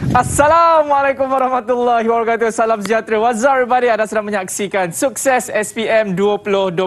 Assalamualaikum warahmatullahi wabarakatuh. Salam sejahtera. What's up everybody? Anda sedang menyaksikan Sukses SPM 2021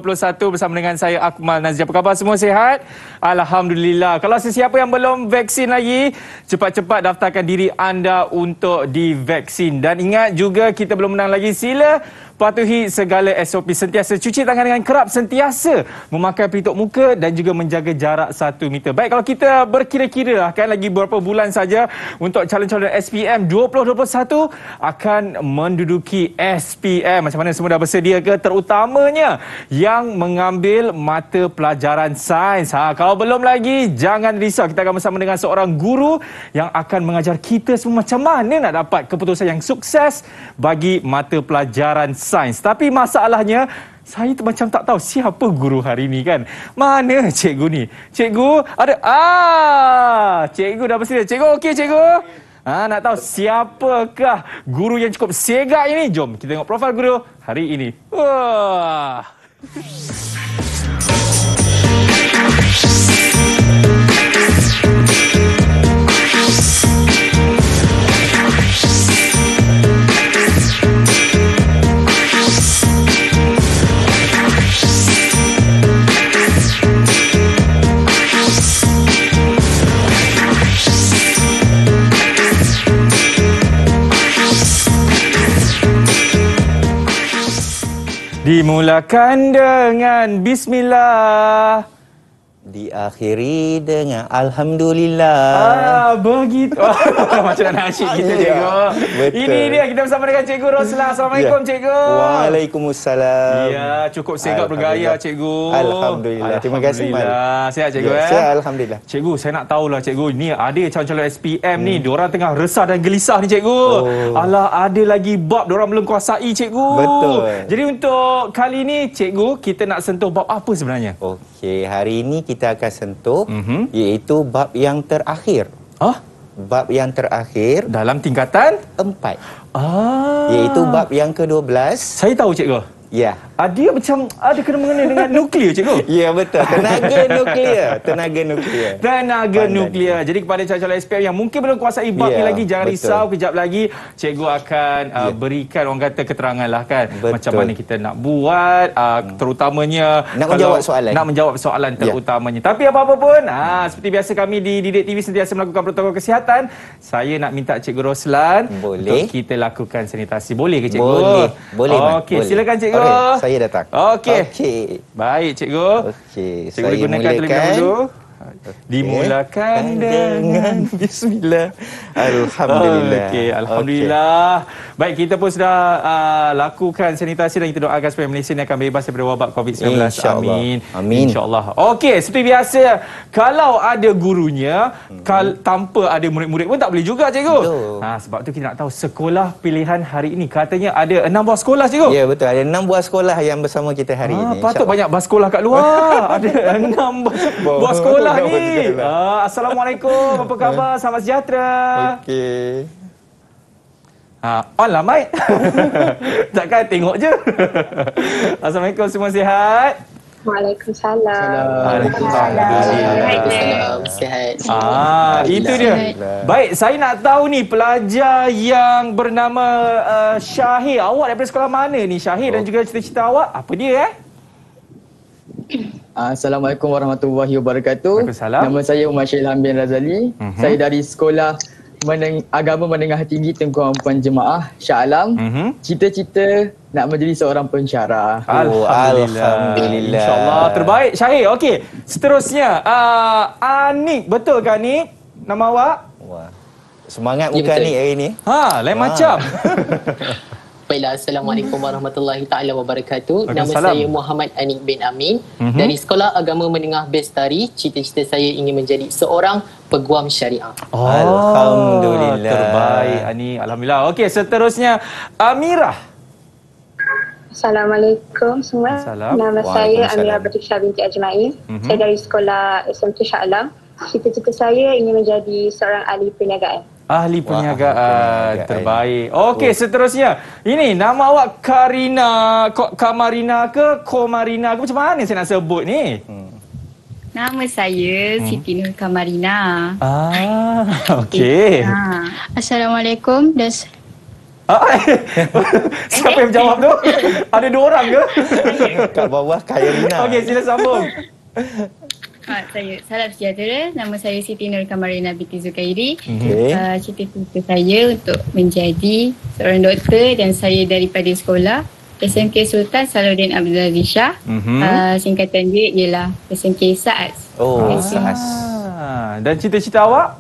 bersama dengan saya Akmal Nazir. Apa khabar semua sihat? Alhamdulillah. Kalau sesiapa yang belum vaksin lagi, cepat-cepat daftarkan diri anda untuk divaksin. Dan ingat juga kita belum menang lagi. Sila patuhi segala SOP sentiasa cuci tangan dengan kerap sentiasa memakai pelitup muka dan juga menjaga jarak 1 meter baik kalau kita berkira-kira akan lah, lagi beberapa bulan saja untuk calon-calon SPM 2021 akan menduduki SPM macam mana semua dah bersedia ke terutamanya yang mengambil mata pelajaran sains ha, kalau belum lagi jangan risau kita akan bersama dengan seorang guru yang akan mengajar kita semua macam mana nak dapat keputusan yang sukses bagi mata pelajaran sains. Tapi masalahnya saya tu macam tak tahu siapa guru hari ni kan. Mana cikgu ni? Cikgu ada ah, cikgu dah bersedia. Cikgu okey cikgu? Ah nak tahu siapakah guru yang cukup segak ini? Jom kita tengok profil guru hari ini. Wah. Thank Dimulakan dengan bismillah diakhiri dengan alhamdulillah. Ah begitu. Oh, macam anak asyik kita yeah, cikgu. Betul. Ini dia kita bersama dengan cikgu Roslah. Assalamualaikum yeah. cikgu. Waalaikumsalam. Ya, yeah, cukup sigap bergaya cikgu. Alhamdulillah. Terima kasih Mal. Sihat cikgu yeah, eh. Sihat alhamdulillah. Cikgu, saya nak tahulah cikgu, ni ada calon-calon SPM hmm. ni, diorang tengah resah dan gelisah ni cikgu. Oh. Alah ada lagi bab diorang belum kuasai cikgu. Betul. Jadi untuk kali ni cikgu, kita nak sentuh bab apa sebenarnya? Okey, hari ni kita kita akan sentuh mm-hmm. iaitu bab yang terakhir. Ah, bab yang terakhir dalam tingkatan 4. Ah, iaitu bab yang ke-12. Saya tahu cikgu. Yeah. Ya. Uh, dia macam ada ah, kena mengena dengan nuklear cikgu. Ya yeah, betul. Tenaga nuklear, tenaga nuklear. Tenaga Pandan nuklear. Dia. Jadi kepada calon-calon SPM yang mungkin belum kuasa bab yeah, ni ya, lagi jangan betul. risau kejap lagi cikgu akan uh, berikan orang kata keterangan lah kan betul. macam mana kita nak buat uh, terutamanya nak menjawab soalan. Nak menjawab soalan terutamanya. Tapi apa-apa pun ha uh, seperti biasa kami di Didik TV sentiasa melakukan protokol kesihatan. Saya nak minta cikgu Roslan Boleh. untuk kita lakukan sanitasi. Boleh ke cikgu? Boleh. Boleh. Okey, silakan cikgu. Okey, saya datang. Okey. Okey. Baik, cikgu. Okey. Saya boleh gunakan mulakan. terlebih dahulu. Dimulakan okay. dengan Bismillah Alhamdulillah okay. Alhamdulillah okay. Baik kita pun sudah uh, Lakukan sanitasi Dan kita doakan Supaya Malaysia ni akan bebas Daripada wabak COVID-19 InsyaAllah Amin, Amin. InsyaAllah Okey seperti biasa Kalau ada gurunya hmm. kal- Tanpa ada murid-murid pun Tak boleh juga cikgu ha, Sebab tu kita nak tahu Sekolah pilihan hari ini Katanya ada enam buah sekolah cikgu Ya yeah, betul Ada enam buah sekolah Yang bersama kita hari ha, ini Patut banyak bas sekolah kat luar Ada enam buah sekolah Pak Ni. Uh, Assalamualaikum. Apa khabar? Eh. Selamat sejahtera. Okey. Uh, on lah mic. Takkan tengok je. Assalamualaikum. Semua sihat? Waalaikumsalam. Waalaikumsalam. Ah, itu dia. Baik, saya nak tahu ni pelajar yang bernama uh, Syahir. Awak daripada sekolah mana ni Syahir dan oh. juga cerita-cerita awak? Apa dia eh? Assalamualaikum warahmatullahi wabarakatuh. Nama saya Umar Syed Hamdan Razali. Mm-hmm. Saya dari sekolah Meneng- agama menengah tinggi Tengku Puan Jemaah Shah Alam. Mm-hmm. Cita-cita nak menjadi seorang pensyara. Alhamdulillah. Alhamdulillah. Insya-Allah terbaik Syahir. Okey. Seterusnya uh, Anik betul kan? ni nama awak? Wah. Semangat ya, muka ni hari ni. Ha, lain Wah. macam. sampai Assalamualaikum warahmatullahi taala wabarakatuh. Nama saya Muhammad Anik bin Amin mm-hmm. dari Sekolah Agama Menengah Bestari. Cita-cita saya ingin menjadi seorang peguam syariah. Oh, Alhamdulillah. Terbaik Ani. Alhamdulillah. Okey, seterusnya Amirah. Assalamualaikum semua. Nama saya Amirah Batik binti Ajmail. Mm-hmm. Saya dari Sekolah SMT Syah Alam. Cita-cita saya ingin menjadi seorang ahli perniagaan. Ahli perniagaan terbaik. Okey, oh. seterusnya. Ini nama awak Karina, Kok Kamarina ke Komarina ke macam mana saya nak sebut ni? Hmm. Nama saya hmm. Siti Nur Kamarina. Ah, okey. Okay. Ah. Assalamualaikum dan ah, Siapa yang jawab tu? Ada dua orang ke? Kat bawah Kak Okey, sila sambung. Ah, saya salam sejahtera. Nama saya Siti Nur Kamarina binti Zukairi. Mhm. Okay. Uh, ah, saya untuk menjadi seorang doktor dan saya daripada sekolah SMK Sultan Saluddin Abdul Aziz Shah. Mm-hmm. Uh, singkatan dia ialah SMK Saas. Oh, ah. Dan cita-cita awak?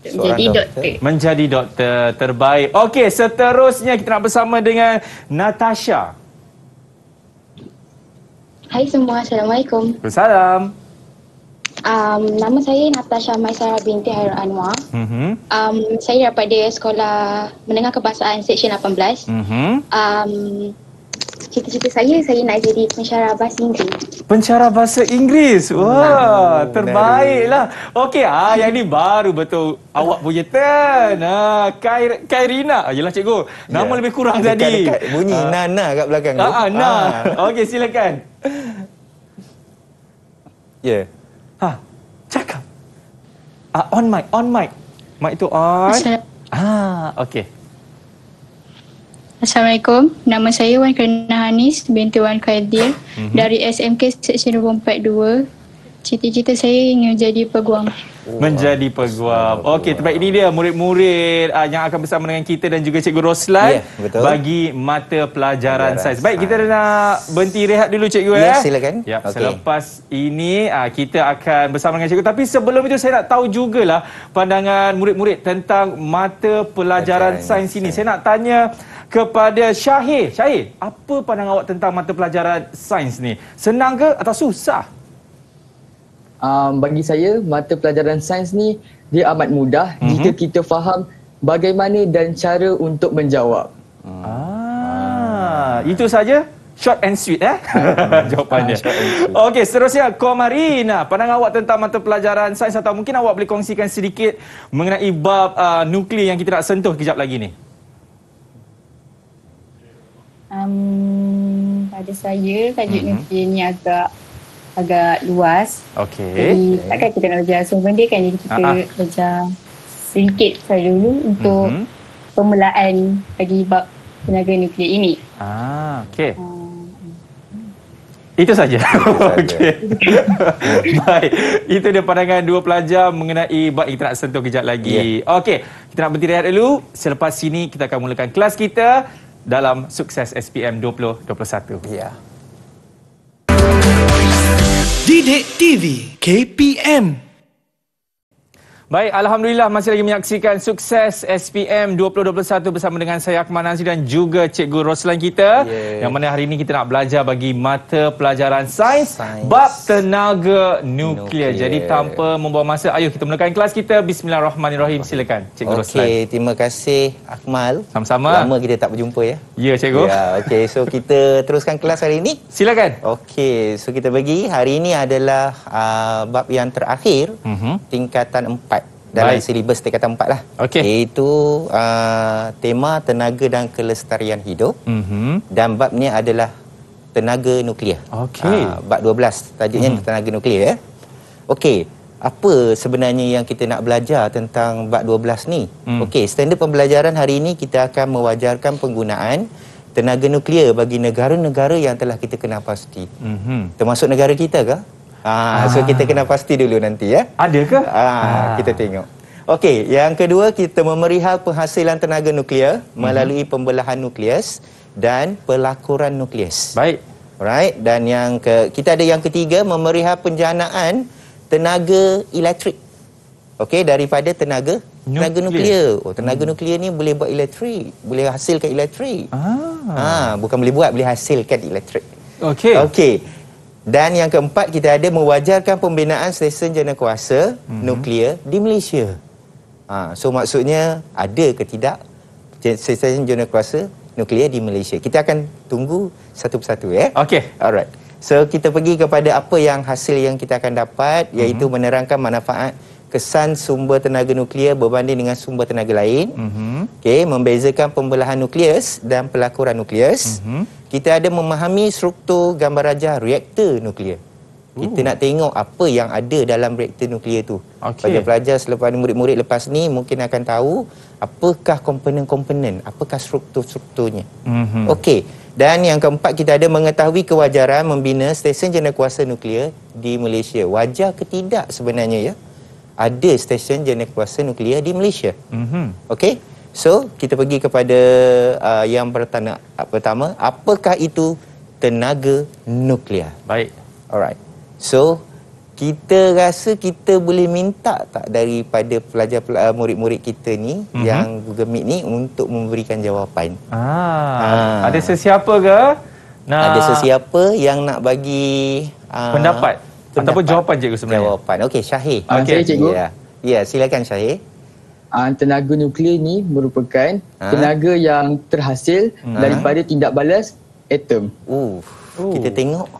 Menjadi doktor. doktor. Menjadi doktor terbaik. Okey, seterusnya kita nak bersama dengan Natasha. Hai semua, Assalamualaikum. Assalamualaikum. Um, nama saya Natasha Maisara binti Hairul Anwar. Mm-hmm. Um, saya daripada sekolah menengah kebangsaan Seksyen 18. Mm-hmm. Um, cita-cita saya saya nak jadi pensyarah bahasa Inggeris. Pensyarah bahasa Inggeris. Wah, oh, terbaiklah. Okey, ah hmm. yang ni baru betul awak punya turn. Hmm. Ah Kair Kairina. Ayolah ah, cikgu. Nama yeah. lebih kurang tadi. Bunyi uh, Nana kat belakang tu. Ha, ah, Nana. Ah. Okey, silakan. Yeah. Ha. Cakap. Ah on mic, on mic. Mic tu on. Ah, okey. Assalamualaikum. Nama saya Wan Kerana Hanis binti Wan Khadir mm-hmm. dari SMK Seksyen 242. Cita-cita saya ingin jadi peguam. Menjadi peguam. Okey, tempat ini dia murid-murid uh, yang akan bersama dengan kita dan juga Cikgu Roslan yeah, betul. bagi mata pelajaran, pelajaran sains. Baik, kita dah nak berhenti rehat dulu Cikgu. Ya, yeah, silakan. Ya, okay. selepas ini uh, kita akan bersama dengan Cikgu. Tapi sebelum itu saya nak tahu jugalah pandangan murid-murid tentang mata pelajaran, pelajaran sains ini. Saya nak tanya kepada Syahir. Syahir, apa pandangan awak tentang mata pelajaran sains ni? Senang ke atau susah? Um, bagi saya, mata pelajaran sains ni dia amat mudah mm-hmm. jika kita faham bagaimana dan cara untuk menjawab. Ah, ah. itu saja. Short and sweet eh? Jawapannya. Okey, seterusnya Komarina. Pandangan awak tentang mata pelajaran sains atau mungkin awak boleh kongsikan sedikit mengenai bab uh, nuklear yang kita nak sentuh kejap lagi ni? um, pada saya tajuk mm-hmm. ni, ni agak agak luas. Okey. Jadi okay. takkan kita nak belajar semua benda kan jadi kita uh-huh. belajar sedikit saja dulu untuk mm-hmm. permulaan bagi bab tenaga nuklear ini. Ah, okey. Uh, itu saja. Okey. Baik. Itu dia pandangan dua pelajar mengenai bab kita nak sentuh kejap lagi. Yeah. Okey, kita nak berhenti rehat dulu. Selepas sini kita akan mulakan kelas kita dalam sukses SPM 2021. Ya. Didik TV KPM Baik, Alhamdulillah masih lagi menyaksikan sukses SPM 2021 bersama dengan saya Akman Nazir dan juga Cikgu Roslan kita. Yeah. Yang mana hari ini kita nak belajar bagi mata pelajaran sains, sains. bab tenaga nuklear. nuklear. Jadi tanpa membawa masa, ayo kita mulakan kelas kita. Bismillahirrahmanirrahim. Silakan Cikgu okay, Roslan. Okey, terima kasih Akmal. Sama-sama. Lama kita tak berjumpa ya. Ya, Cikgu. Ya, okey. So kita teruskan kelas hari ini. Silakan. Okey, so kita bagi hari ini adalah uh, bab yang terakhir, mm -hmm. tingkatan 4 dalam Baik. silibus tingkatan empat lah. Okay. Iaitu uh, tema tenaga dan kelestarian hidup. Mm-hmm. Dan bab ni adalah tenaga nuklear. Okay. Uh, ah, bab belas, tajuknya mm. tenaga nuklear. Eh. Okey. Apa sebenarnya yang kita nak belajar tentang bab belas ni? Mm. Okey, standar pembelajaran hari ini kita akan mewajarkan penggunaan tenaga nuklear bagi negara-negara yang telah kita kenal pasti. Mm-hmm. Termasuk negara kita ke? Ah, ah. So kita kena pasti dulu nanti ya. Adakah? Ah, ah. Kita tengok. Okey, yang kedua kita memerihal penghasilan tenaga nuklear melalui mm -hmm. pembelahan nukleus dan pelakuran nukleus. Baik. Right. Dan yang ke kita ada yang ketiga memerihal penjanaan tenaga elektrik. Okey, daripada tenaga nuklear. tenaga nuklear. Oh, tenaga mm. nuklear ni boleh buat elektrik, boleh hasilkan elektrik. Ah. Ha, bukan boleh buat, boleh hasilkan elektrik. Okey. Okey. Dan yang keempat kita ada mewajarkan pembinaan stesen jana kuasa mm-hmm. nuklear di Malaysia. Ha, so maksudnya ada ke tidak stesen jana kuasa nuklear di Malaysia. Kita akan tunggu satu persatu ya. Okey. Alright. So kita pergi kepada apa yang hasil yang kita akan dapat iaitu mm-hmm. menerangkan manfaat kesan sumber tenaga nuklear berbanding dengan sumber tenaga lain. Mm-hmm. Okey, membezakan pembelahan nukleus dan pelakuran nukleus. Mm-hmm. Kita ada memahami struktur gambar rajah reaktor nuklear. Kita nak tengok apa yang ada dalam reaktor nuklear tu. Okay. Bagi pelajar selepas murid-murid lepas ni mungkin akan tahu apakah komponen-komponen, apakah struktur-strukturnya. Mm-hmm. Okey, dan yang keempat kita ada mengetahui kewajaran membina stesen jenayah kuasa nuklear di Malaysia. Wajar ketidak sebenarnya ya? ada stesen jenis kuasa nuklear di Malaysia. Mm-hmm. Okey? So, kita pergi kepada uh, yang pertana, pertama. Apakah itu tenaga nuklear? Baik. Alright. So, kita rasa kita boleh minta tak daripada pelajar uh, murid-murid kita ni mm-hmm. yang Google ni untuk memberikan jawapan. Ah, ah. ada sesiapa ke? Nah. Ada sesiapa yang nak bagi uh, pendapat? Tentang ataupun jawapan cikgu sebenarnya jawapan okey syahir ah, okey cikgu ya ya silakan syahir uh, tenaga nuklear ni merupakan uh. tenaga yang terhasil uh. daripada tindak balas atom uh. Uh. kita tengok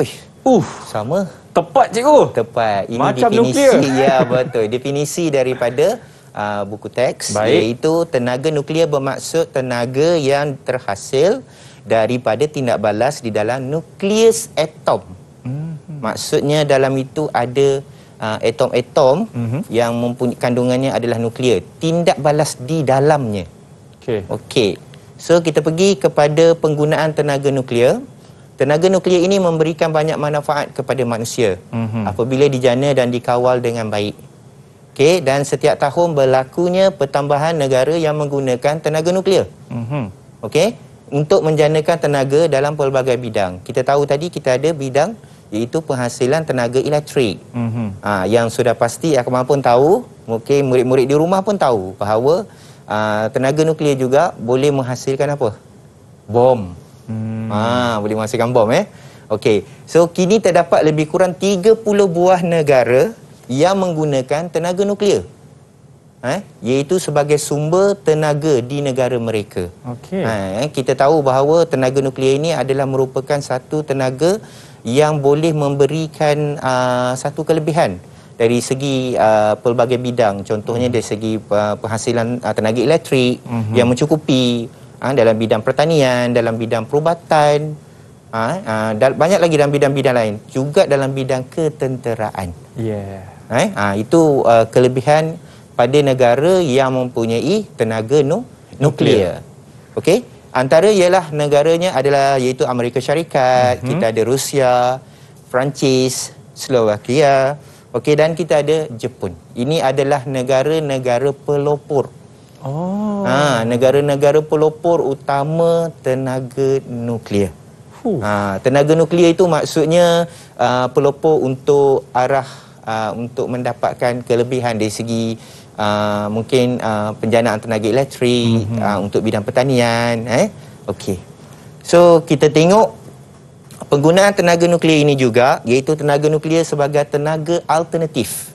wih uh. sama tepat cikgu tepat ini Macam definisi nuklear. ya betul definisi daripada Uh, buku teks Baik. iaitu tenaga nuklear bermaksud tenaga yang terhasil daripada tindak balas di dalam nukleus atom. Maksudnya dalam itu ada uh, atom-atom uh, mm -hmm. yang mempunyai kandungannya adalah nuklear. Tindak balas di dalamnya. Okey. Okey. So kita pergi kepada penggunaan tenaga nuklear. Tenaga nuklear ini memberikan banyak manfaat kepada manusia mm -hmm. apabila dijana dan dikawal dengan baik. Okey dan setiap tahun berlakunya pertambahan negara yang menggunakan tenaga nuklear. Mhm. Mm Okey untuk menjanakan tenaga dalam pelbagai bidang. Kita tahu tadi kita ada bidang iaitu penghasilan tenaga elektrik mm-hmm. aa, ah, yang sudah pasti Akmal pun tahu mungkin murid-murid di rumah pun tahu bahawa aa, ah, tenaga nuklear juga boleh menghasilkan apa? Bom. Mm. Aa, ah, boleh menghasilkan bom eh. Okey. So kini terdapat lebih kurang 30 buah negara yang menggunakan tenaga nuklear. Eh, iaitu sebagai sumber tenaga di negara mereka. Okey. Eh, kita tahu bahawa tenaga nuklear ini adalah merupakan satu tenaga yang boleh memberikan uh, satu kelebihan dari segi uh, pelbagai bidang contohnya mm. dari segi uh, penghasilan uh, tenaga elektrik -hmm. yang mencukupi uh, dalam bidang pertanian dalam bidang perubatan uh, uh, banyak lagi dalam bidang-bidang lain juga dalam bidang ketenteraan yeah. eh? uh, itu uh, kelebihan pada negara yang mempunyai tenaga nu nuklear, nuklear. Okay? Antara ialah negaranya adalah iaitu Amerika Syarikat, hmm kita ada Rusia, Perancis, Slovakia, okay, dan kita ada Jepun. Ini adalah negara-negara pelopor. Oh. Ha, negara-negara pelopor utama tenaga nuklear. Huh. Ha, tenaga nuklear itu maksudnya uh, pelopor untuk arah uh, untuk mendapatkan kelebihan dari segi uh, mungkin uh, penjanaan tenaga elektrik mm-hmm. uh, untuk bidang pertanian eh okey so kita tengok penggunaan tenaga nuklear ini juga iaitu tenaga nuklear sebagai tenaga alternatif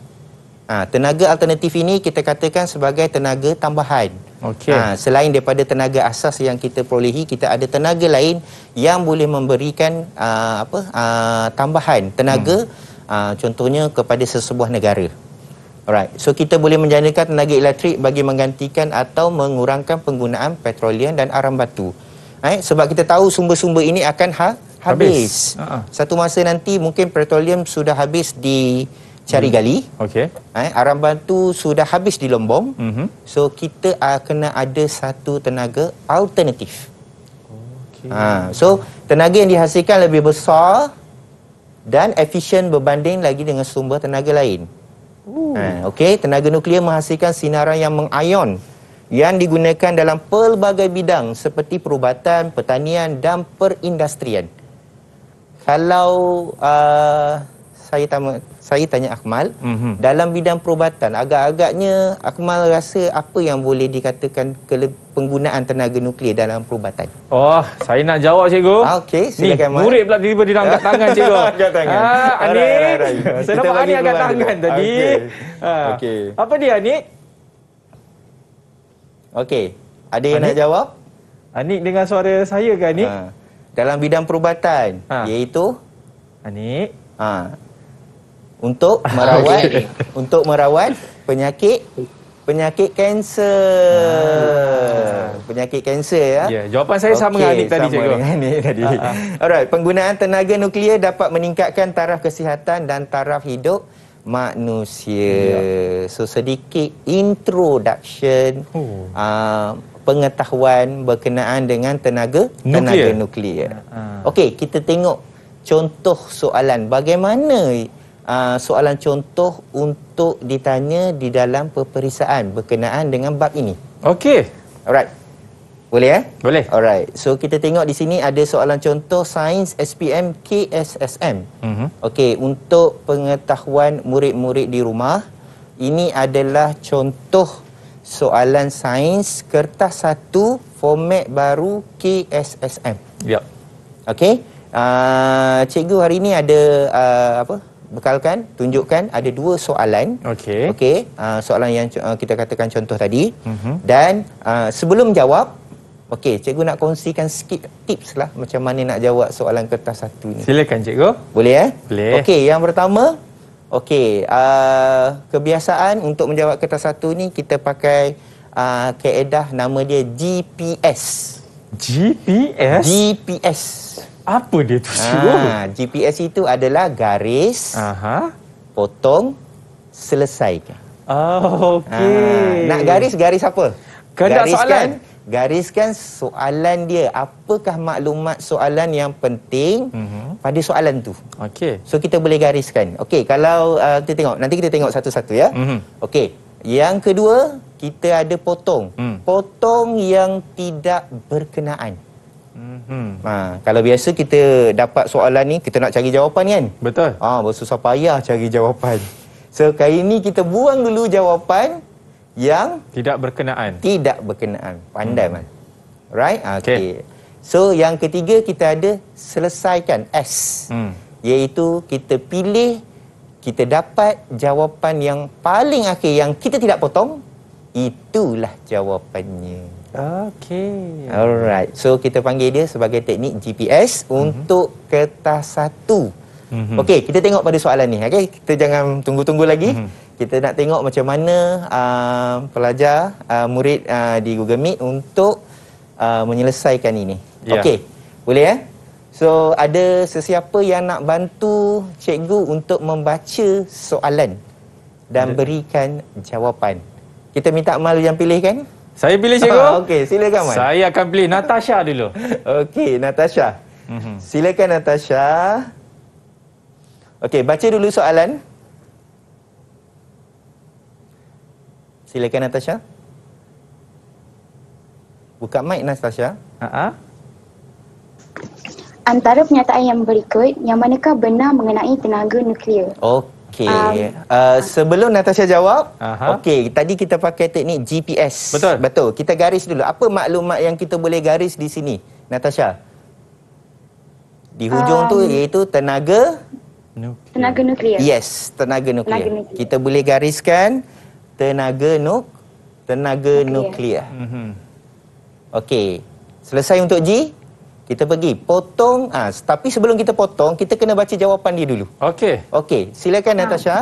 Ha, tenaga alternatif ini kita katakan sebagai tenaga tambahan. Okay. Ha, selain daripada tenaga asas yang kita perolehi, kita ada tenaga lain yang boleh memberikan uh, apa uh, tambahan tenaga, hmm. uh, contohnya kepada sesebuah negara. Alright. So kita boleh menjanakan tenaga elektrik bagi menggantikan atau mengurangkan penggunaan petroleum dan aram batu. Right? Sebab kita tahu sumber-sumber ini akan ha habis. habis. Uh -huh. Satu masa nanti mungkin petroleum sudah habis di cari hmm. gali. Okay. Eh, aram batu sudah habis di lombong. Mm -hmm. So kita uh, kena ada satu tenaga alternatif. Okay. Ha, so tenaga yang dihasilkan lebih besar dan efisien berbanding lagi dengan sumber tenaga lain. Ha, Okey, tenaga nuklear menghasilkan sinaran yang mengion yang digunakan dalam pelbagai bidang seperti perubatan, pertanian dan perindustrian. Kalau uh, saya tanya, saya tanya Akmal mm -hmm. dalam bidang perubatan agak-agaknya Akmal rasa apa yang boleh dikatakan penggunaan tenaga nuklear dalam perubatan. Oh, saya nak jawab cikgu. Ah, okey, silakan Mal. Murid pula tiba-tiba dia angkat tangan cikgu. angkat tangan. Ah, Ani. Saya nampak Ani angkat tangan tadi. Okey. Ha. Apa dia Ani? Okey. Ada yang nak jawab? Ani dengan suara saya ke Ani? Ha. Ah, dalam bidang perubatan ha. iaitu Ani. Ah, untuk ah, merawat untuk merawat penyakit penyakit kanser. Ah. Penyakit kanser ya. Ya, yeah, jawapan saya sama dengan Adik tadi juga. Dengan ini tadi. Uh-huh. Alright, penggunaan tenaga nuklear dapat meningkatkan taraf kesihatan dan taraf hidup manusia. Yeah. So sedikit introduction uh, pengetahuan berkenaan dengan tenaga nuklear. tenaga nuklear. Uh-huh. Okey, kita tengok contoh soalan bagaimana Ah, soalan contoh untuk ditanya di dalam peperiksaan berkenaan dengan bab ini. Okey. Alright. Boleh eh? Boleh. Alright. So kita tengok di sini ada soalan contoh sains SPM KSSM. Mhm. Okey, untuk pengetahuan murid-murid di rumah, ini adalah contoh soalan sains kertas satu format baru KSSM. Ya. Yep. Okey. Uh, cikgu hari ini ada uh, apa? Uh, bekalkan tunjukkan ada dua soalan okey okey uh, soalan yang uh, kita katakan contoh tadi mm-hmm. dan uh, sebelum jawab okey cikgu nak kongsikan sikit tips lah macam mana nak jawab soalan kertas satu ni silakan cikgu boleh eh boleh okey yang pertama okey uh, kebiasaan untuk menjawab kertas satu ni kita pakai uh, keedah nama dia GPS GPS GPS apa dia tu cikgu? Ha, ah, GPS itu adalah garis, Aha. potong, selesaikan. Oh, ah, okey. Ha, nak garis, garis apa? Kena soalan. Gariskan soalan dia. Apakah maklumat soalan yang penting mm-hmm. pada soalan tu? Okey. So kita boleh gariskan. Okey, kalau uh, kita tengok nanti kita tengok satu-satu ya. Mm-hmm. Okey. Yang kedua, kita ada potong. Mm. Potong yang tidak berkenaan. Hmm. Ha, kalau biasa kita dapat soalan ni, kita nak cari jawapan kan? Betul. Ah, ha, bersusah payah cari jawapan. So, kali ni kita buang dulu jawapan yang... Tidak berkenaan. Tidak berkenaan. Pandai, hmm. Man. Right? Ha, okay. okay. So, yang ketiga kita ada selesaikan. S. Hmm. Iaitu kita pilih, kita dapat jawapan yang paling akhir yang kita tidak potong. Itulah jawapannya. Okay. Alright. So kita panggil dia sebagai teknik GPS mm -hmm. untuk kertas satu. Mm -hmm. Okay. Kita tengok pada soalan ni. Okay. Kita jangan tunggu-tunggu lagi. Mm -hmm. Kita nak tengok macam mana uh, pelajar uh, murid uh, di Google Meet untuk uh, menyelesaikan ini. Yeah. Okay. Boleh ya? Eh? So ada sesiapa yang nak bantu cikgu untuk membaca soalan dan berikan jawapan. Kita minta Mal yang pilihkan. kan? Saya pilih cikgu. Oh, Okey, silakan Man. Saya akan pilih Natasha dulu. Okey, Natasha. Mm -hmm. Silakan Natasha. Okey, baca dulu soalan. Silakan Natasha. Buka mic Natasha. Ha -ha. Antara pernyataan yang berikut, yang manakah benar mengenai tenaga nuklear? Okey. Okey. Um, uh, sebelum Natasha jawab, uh-huh. okey, tadi kita pakai teknik GPS. Betul. Betul. Kita garis dulu. Apa maklumat yang kita boleh garis di sini, Natasha? Di hujung um, tu iaitu tenaga nuklear. Tenaga nuklear. Yes, tenaga nuklear. tenaga nuklear. Kita boleh gariskan tenaga nuk tenaga nuklear. nuklear. Mhm. Okey. Selesai untuk G? Kita pergi potong ah ha, tapi sebelum kita potong kita kena baca jawapan dia dulu. Okey. Okey, silakan ha. Natasha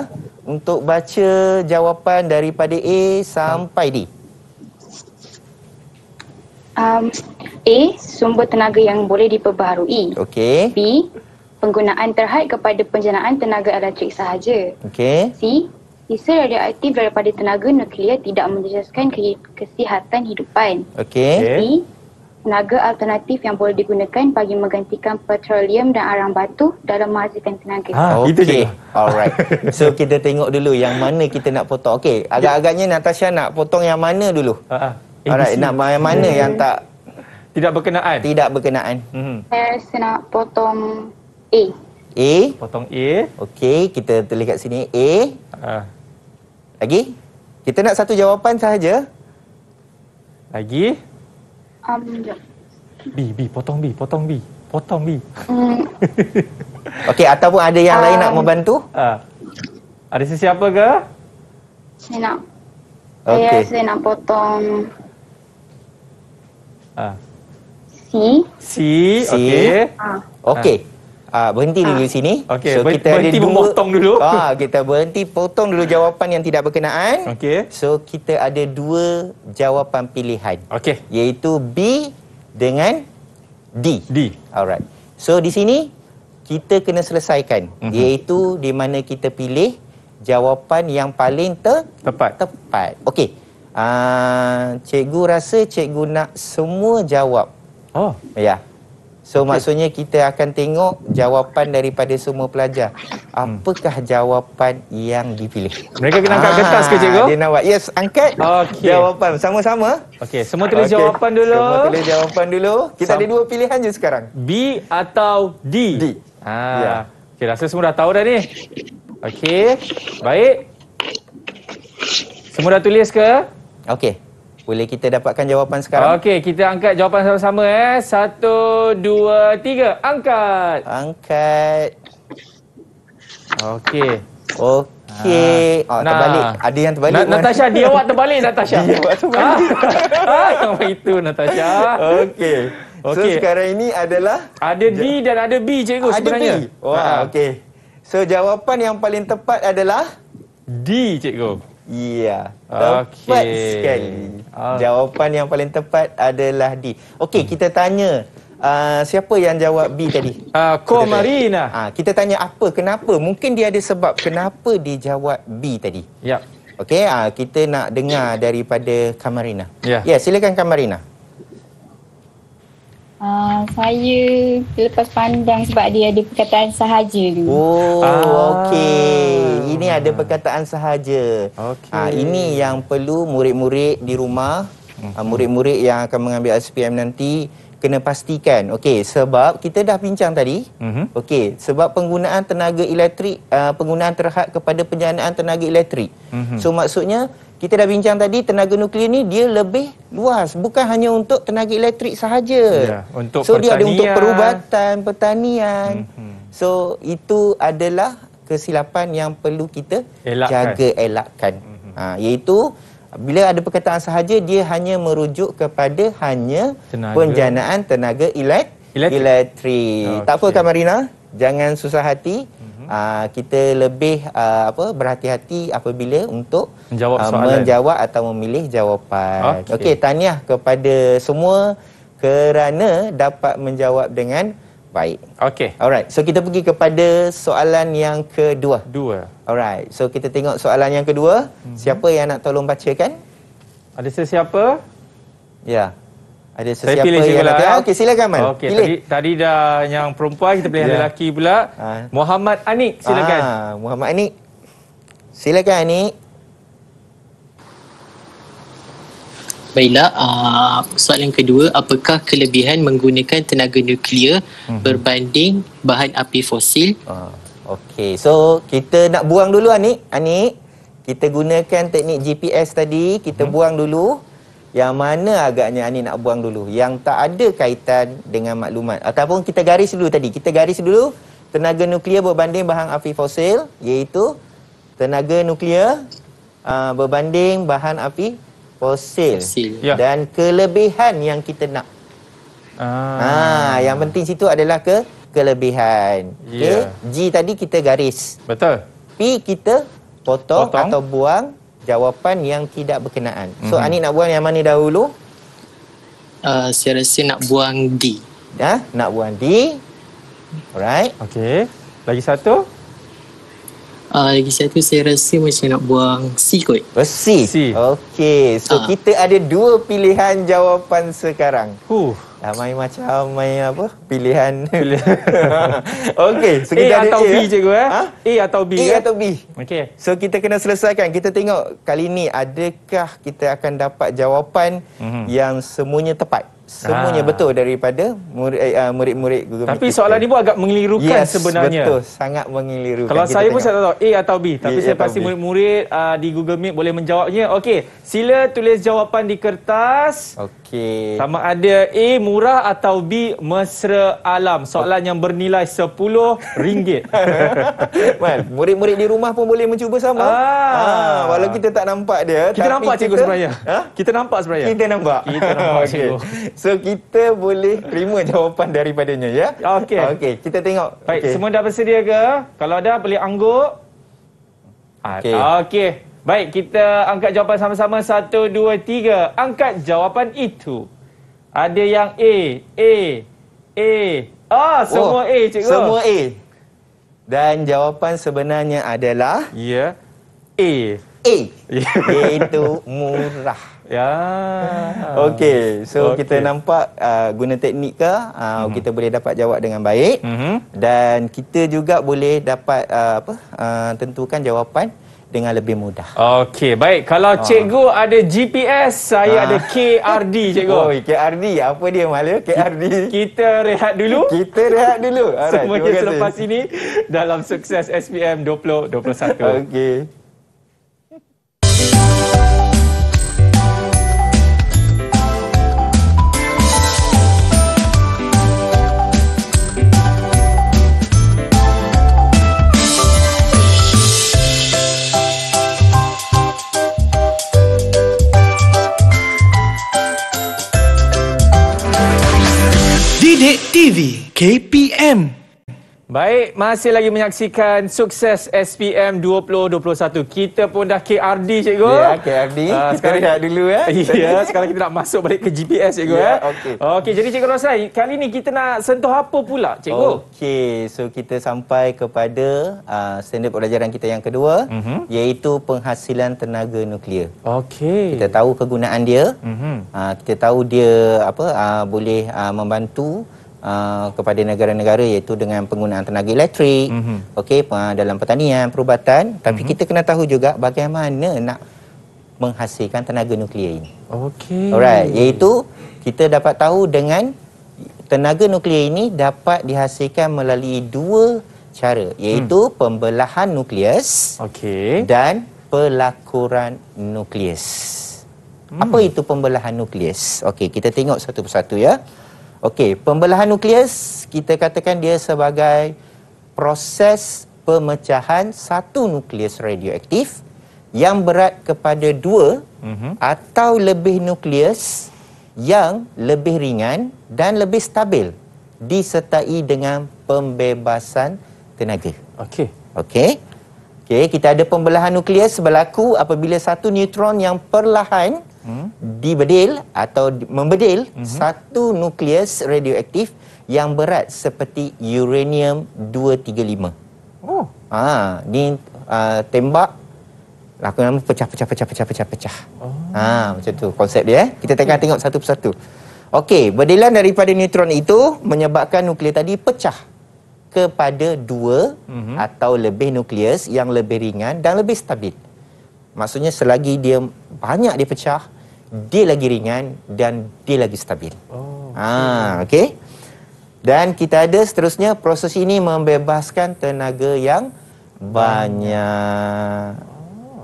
untuk baca jawapan daripada A sampai D. Um A sumber tenaga yang boleh diperbaharui. Okey. B penggunaan terhad kepada penjanaan tenaga elektrik sahaja. Okey. C sisa radioaktif daripada tenaga nuklear tidak menjejaskan kesihatan hidupan. Okey. okay tenaga alternatif yang boleh digunakan bagi menggantikan petroleum dan arang batu dalam menghasilkan tenaga. Ha, ah, okay. itu je. Alright. So kita tengok dulu yang mana kita nak potong. Okey, agak-agaknya Natasha nak potong yang mana dulu? Ha. Alright, nak yang mana yang hmm. tak tidak berkenaan? Tidak berkenaan. Hmm. Saya rasa nak potong A. A. Potong A. Okey, kita tulis kat sini A. Lagi? Kita nak satu jawapan sahaja. Lagi? Um, B, B, potong B, potong B, potong B. Mm. Okey, ataupun ada yang um, lain nak um, membantu? Uh, ada sesiapa ke? Saya nak. Okay. Saya, saya nak potong uh. C. C, C. okey. Uh. Ah. Okey. Uh uh, berhenti dulu ah. sini. Okay. So Ber- berhenti memotong dulu. Ah, kita berhenti potong dulu jawapan yang tidak berkenaan. Okay. So kita ada dua jawapan pilihan. Okay. Iaitu B dengan D. D. Alright. So di sini kita kena selesaikan uh-huh. iaitu di mana kita pilih jawapan yang paling te- tepat. Tepat. Okey. Ah, uh, cikgu rasa cikgu nak semua jawab. Oh. Ya. Yeah. So okay. maksudnya kita akan tengok jawapan daripada semua pelajar. Hmm. Apakah jawapan yang dipilih? Mereka kena angkat ah, kertas ke cikgu? Dia nak buat. Yes, angkat. Okay. Jawapan sama-sama. Okey, semua tulis okay. jawapan dulu. Semua tulis jawapan dulu. Kita Sam ada dua pilihan je sekarang. B atau D. D. Ah. Ya. Okey, rasa semua dah tahu dah ni. Okey. Baik. Semua dah tulis ke? Okey. Boleh kita dapatkan jawapan sekarang? Okey, kita angkat jawapan sama-sama eh. Satu, dua, tiga. Angkat. Angkat. Okey. Okey. Ha. Oh, nah. terbalik. Ada yang terbalik. Na- Natasha, dia awak terbalik Natasha. Dia awak terbalik. Ha? ha? itu Natasha. Okey. Okay. So sekarang ini adalah? Ada D dan ada B cikgu ada sebenarnya. Ada B? Wah, ha. okey. So jawapan yang paling tepat adalah? D cikgu. Yeah. Okay. Tepat sekali. Okay. Ah. Jawapan yang paling tepat adalah D. Okey, hmm. kita tanya uh, siapa yang jawab B tadi? Uh, ah, Komarina. Kita, uh, kita tanya apa, kenapa? Mungkin dia ada sebab kenapa dia jawab B tadi. Ya. Yep. Okey, uh, kita nak dengar ya. daripada Kamarina. Ya. Yeah. yeah, silakan Kamarina. Uh, saya terlepas pandang sebab dia ada perkataan sahaja tu. Oh, ah. okey. Ini ada perkataan sahaja. Okay. Uh, ah, ini yang perlu murid-murid di rumah, uh, murid-murid yang akan mengambil SPM nanti, kena pastikan. Okey, sebab kita dah bincang tadi. Uh-huh. Okey, sebab penggunaan tenaga elektrik, uh, penggunaan terhad kepada penjanaan tenaga elektrik. Uh-huh. So, maksudnya, kita dah bincang tadi tenaga nuklear ni dia lebih luas bukan hanya untuk tenaga elektrik sahaja ya, untuk so pertanian. dia ada untuk perubatan pertanian hmm, hmm. so itu adalah kesilapan yang perlu kita elakkan. jaga elakkan hmm, hmm. Ha, iaitu bila ada perkataan sahaja dia hanya merujuk kepada hanya tenaga. penjanaan tenaga elektrik, elektrik. Okay. tak apa Kak Marina jangan susah hati uh, kita lebih uh, apa berhati-hati apabila untuk menjawab, uh, menjawab atau memilih jawapan. Okey, okay, tahniah kepada semua kerana dapat menjawab dengan baik. Okey. Alright. So kita pergi kepada soalan yang kedua. Dua. Alright. So kita tengok soalan yang kedua. Mm -hmm. Siapa yang nak tolong bacakan? Ada sesiapa? Ya. Yeah. Ada sesiapa saya pilih yang nak tengok. Ah, okey, silakan Man. Okay, pilih. Tadi, tadi dah yang perempuan, kita pilih yeah. Ya. lelaki pula. Uh. Muhammad Anik, silakan. Ah, Muhammad Anik. Silakan Anik. Baiklah, uh, soalan kedua, apakah kelebihan menggunakan tenaga nuklear mm-hmm. berbanding bahan api fosil? Uh, Okey, so kita nak buang dulu Anik. Anik, kita gunakan teknik GPS tadi, kita mm-hmm. buang dulu. Yang mana agaknya Ani nak buang dulu Yang tak ada kaitan dengan maklumat Ataupun kita garis dulu tadi Kita garis dulu Tenaga nuklear berbanding bahan api fosil Iaitu Tenaga nuklear uh, ah, Berbanding bahan api fosil, fosil. Ya. Dan kelebihan yang kita nak ah. Ah, Yang penting situ adalah ke kelebihan yeah. okay? Ya. G tadi kita garis Betul. P kita potong, potong. atau buang jawapan yang tidak berkenaan. Mm-hmm. So mhm. Ani nak buang yang mana dahulu? Uh, saya rasa nak buang D. Dah, ya, nak buang D. Alright. Okay. Lagi satu? Uh, lagi satu saya rasa macam nak buang C kot. Oh, C. C. Okay. So uh. kita ada dua pilihan jawapan sekarang. Huh. Ha, main macam main apa? Pilihan. Okey, so kita A ada atau A, B lah. Eh? cikgu eh? Ha? A atau B? A kan? atau B. Okey. So kita kena selesaikan. Kita tengok kali ni adakah kita akan dapat jawapan mm -hmm. yang semuanya tepat. Semuanya ha. betul daripada eh, ah, murid-murid uh, guru. Tapi kita. soalan ni pun agak mengelirukan yes, sebenarnya. Betul, sangat mengelirukan. Kalau saya tengok. pun saya tak tahu A atau B, tapi A saya pasti murid-murid uh, di Google Meet boleh menjawabnya. Okey, sila tulis jawapan di kertas. Okey. Okey. Sama ada A murah atau B mesra alam. Soalan yang bernilai RM10. Man, murid-murid di rumah pun boleh mencuba sama. Ah. Ha, walau kita tak nampak dia, kita tapi nampak cikgu kita, sebenarnya. Ha? Kita nampak sebenarnya. Kita nampak. kita nampak okay. cikgu. So kita boleh terima jawapan daripadanya ya. Okey. Okey, kita tengok. Baik, okay. semua dah bersedia ke? Kalau dah boleh angguk. Okey. Okey. Okay. Baik, kita angkat jawapan sama-sama. Satu, dua, tiga. Angkat jawapan itu. Ada yang A, A, A. Ah, oh, semua oh, A, cikgu. Semua A. Dan jawapan sebenarnya adalah... Ya. Yeah. A. A. Ya. itu murah. Ya. Okey, so okay. kita nampak uh, guna teknik ke, uh, mm-hmm. kita boleh dapat jawab dengan baik. Mm-hmm. Dan kita juga boleh dapat uh, apa? Uh, tentukan jawapan dengan lebih mudah. Okey, baik. Kalau ah. cikgu ada GPS, saya ha. ada ah. KRD, cikgu. Oh, KRD. Apa dia malah KRD? Kita rehat dulu. Kita rehat dulu. Alright, Semuanya selepas ini dalam sukses SPM 2021. Okey. TV KPM. Baik, masih lagi menyaksikan sukses SPM 2021. Kita pun dah KRD, cikgu. Ya, KRD. Uh, ah, sekarang kita dulu, ya. Ya, sekarang kita nak masuk balik ke GPS, cikgu. Ya, ya, okey. Okey, jadi cikgu Rosai, kali ini kita nak sentuh apa pula, cikgu? Okey, so kita sampai kepada uh, standard pelajaran kita yang kedua, uh-huh. iaitu penghasilan tenaga nuklear. Okey. Kita tahu kegunaan dia. Uh-huh. Uh, kita tahu dia apa uh, boleh uh, membantu uh, kepada negara-negara iaitu dengan penggunaan tenaga elektrik mm-hmm. okey uh, dalam pertanian perubatan tapi mm-hmm. kita kena tahu juga bagaimana nak menghasilkan tenaga nuklear ini Okay. alright iaitu kita dapat tahu dengan tenaga nuklear ini dapat dihasilkan melalui dua cara iaitu mm. pembelahan nukleus okey dan pelakuran nukleus apa hmm. itu pembelahan nukleus? Okey, kita tengok satu persatu ya. Okey, pembelahan nukleus kita katakan dia sebagai proses pemecahan satu nukleus radioaktif yang berat kepada dua mm-hmm. atau lebih nukleus yang lebih ringan dan lebih stabil disertai dengan pembebasan tenaga. Okey. Okey. Okey, kita ada pembelahan nukleus berlaku apabila satu neutron yang perlahan dibedil atau membedil -hmm. satu nukleus radioaktif yang berat seperti uranium 235. Oh. Ha, ni uh, tembak laku nama pecah pecah pecah pecah pecah pecah. Oh. Ha, macam tu konsep dia eh. Kita tengah okay. tengok satu persatu. Okey, bedilan daripada neutron itu menyebabkan nukleus tadi pecah kepada dua mm -hmm. atau lebih nukleus yang lebih ringan dan lebih stabil. Maksudnya selagi dia banyak dia pecah, dia lagi ringan dan dia lagi stabil. Oh. Ha, okey. Dan kita ada seterusnya proses ini membebaskan tenaga yang banyak.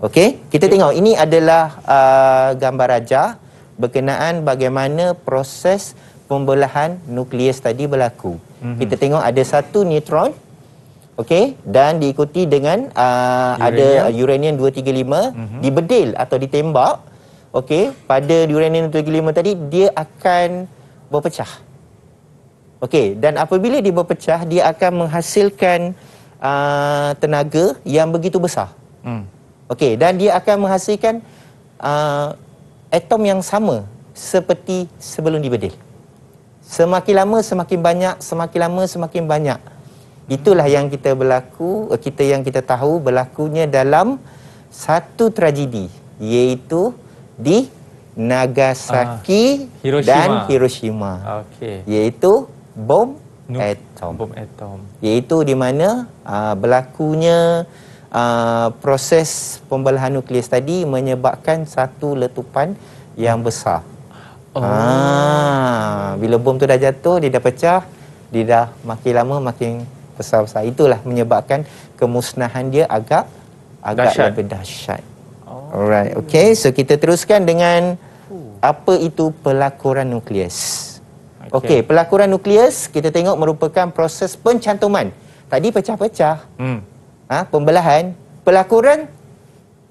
Okey, kita okay. tengok ini adalah uh, gambar raja berkenaan bagaimana proses pembelahan nukleus tadi berlaku. Mm -hmm. Kita tengok ada satu neutron okey dan diikuti dengan uh, uranium. ada uranium 235 mm -hmm. dibedil atau ditembak mm okey pada uranium 235 tadi dia akan berpecah okey dan apabila dia berpecah dia akan menghasilkan uh, tenaga yang begitu besar hmm okey dan dia akan menghasilkan uh, atom yang sama seperti sebelum dibedil semakin lama semakin banyak semakin lama semakin banyak itulah yang kita berlaku eh, kita yang kita tahu berlakunya dalam satu tragedi iaitu di Nagasaki uh, Hiroshima. dan Hiroshima. Okey. Iaitu bom Nuk atom. Bom atom. Iaitu di mana uh, berlakunya uh, proses pembelahan nuklear tadi menyebabkan satu letupan yang besar. Oh. Ah, bila bom tu dah jatuh, dia dah pecah, dia dah makin lama makin besar-besar. Itulah menyebabkan kemusnahan dia agak agak dahsyat. lebih dahsyat. Alright, okay. So kita teruskan dengan apa itu pelakuran nukleus. Okay, okay pelakuran nukleus kita tengok merupakan proses pencantuman. Tadi pecah-pecah, hmm. ha, pembelahan, pelakuran,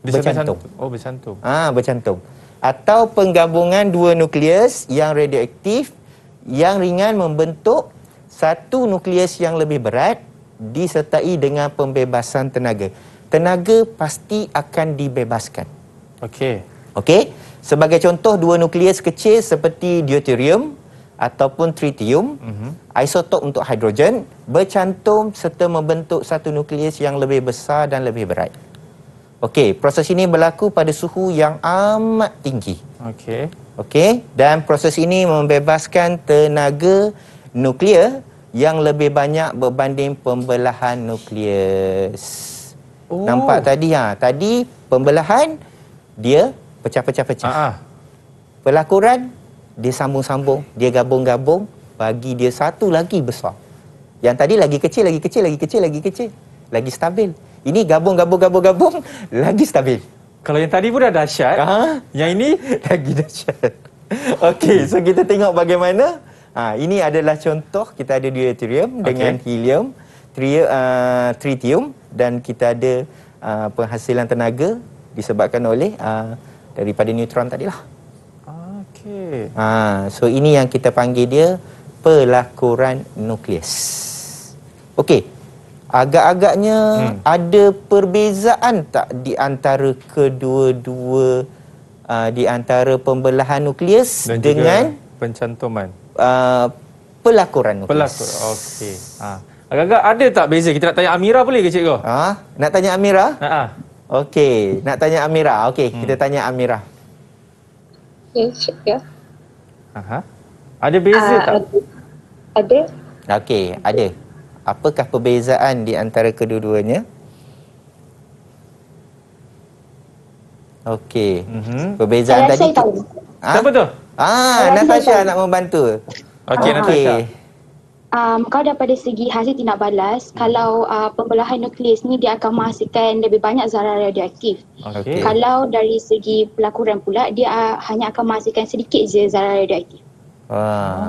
Bisa bercantum. Bercantum. Oh, bercantum. Ha, bercantum. Atau penggabungan dua nukleus yang radioaktif, yang ringan membentuk satu nukleus yang lebih berat, disertai dengan pembebasan tenaga tenaga pasti akan dibebaskan. Okey. Okey. Sebagai contoh dua nukleus kecil seperti deuterium ataupun tritium, uh-huh. Mhm. isotop untuk hidrogen bercantum serta membentuk satu nukleus yang lebih besar dan lebih berat. Okey, proses ini berlaku pada suhu yang amat tinggi. Okey. Okey, dan proses ini membebaskan tenaga nuklear yang lebih banyak berbanding pembelahan nukleus. Oh. Nampak tadi ha, tadi pembelahan dia pecah-pecah-pecah. Ha. Pelakuran dia sambung-sambung, dia gabung-gabung bagi dia satu lagi besar. Yang tadi lagi kecil, lagi kecil, lagi kecil, lagi kecil. Lagi stabil. Ini gabung-gabung-gabung-gabung lagi stabil. Kalau yang tadi pun dah dahsyat, ha? yang ini lagi dahsyat. Okey, so kita tengok bagaimana. Ha, ini adalah contoh kita ada deuterium okay. dengan helium, tri, uh, Tritium dan kita ada uh, penghasilan tenaga disebabkan oleh uh, daripada neutron tadi lah. Okay. uh, ha, so ini yang kita panggil dia pelakuran nukleus. Okey. Agak-agaknya hmm. ada perbezaan tak di antara kedua-dua uh, di antara pembelahan nukleus dengan pencantuman? Uh, pelakuran nukleus. Pelakuran. Okey. Ha. Uh. Agak-agak ada tak beza? Kita nak tanya Amira boleh ke cikgu? Ha? Nak tanya Amira? Ha. ha. Okey, nak tanya Amira. Okey, hmm. kita tanya Amira. Okey, cikgu. Ya. Aha. Ada beza uh, tak? Ada. ada. Okey, ada. Apakah perbezaan di antara kedua-duanya? Okey. Mm-hmm. Perbezaan saya tadi. Saya Ha? Siapa tu? Ah, Natasha nak membantu. Okey, okay. Ah. Natasha um, kalau daripada segi hasil tindak balas, hmm. kalau uh, pembelahan nukleus ni dia akan menghasilkan lebih banyak zarah radioaktif. Okay. Kalau dari segi pelakuran pula, dia uh, hanya akan menghasilkan sedikit je zarar radioaktif. Ah.